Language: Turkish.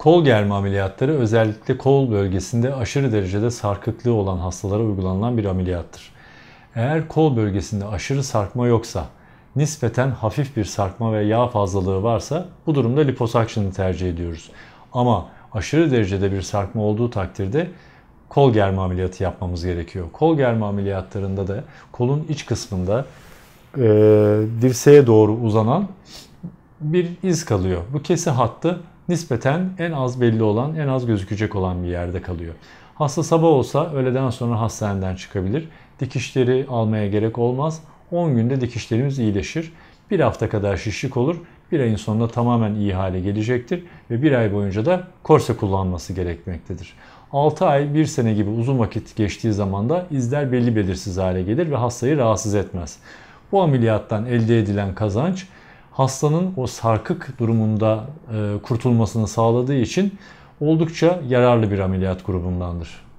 Kol germe ameliyatları özellikle kol bölgesinde aşırı derecede sarkıklığı olan hastalara uygulanan bir ameliyattır. Eğer kol bölgesinde aşırı sarkma yoksa, nispeten hafif bir sarkma ve yağ fazlalığı varsa bu durumda liposuction'ı tercih ediyoruz. Ama aşırı derecede bir sarkma olduğu takdirde kol germe ameliyatı yapmamız gerekiyor. Kol germe ameliyatlarında da kolun iç kısmında e, dirseğe doğru uzanan bir iz kalıyor. Bu kesi hattı nispeten en az belli olan, en az gözükecek olan bir yerde kalıyor. Hasta sabah olsa öğleden sonra hastaneden çıkabilir. Dikişleri almaya gerek olmaz. 10 günde dikişlerimiz iyileşir. Bir hafta kadar şişlik olur. Bir ayın sonunda tamamen iyi hale gelecektir ve bir ay boyunca da korse kullanması gerekmektedir. 6 ay 1 sene gibi uzun vakit geçtiği zaman da izler belli belirsiz hale gelir ve hastayı rahatsız etmez. Bu ameliyattan elde edilen kazanç hastanın o sarkık durumunda e, kurtulmasını sağladığı için oldukça yararlı bir ameliyat grubundandır.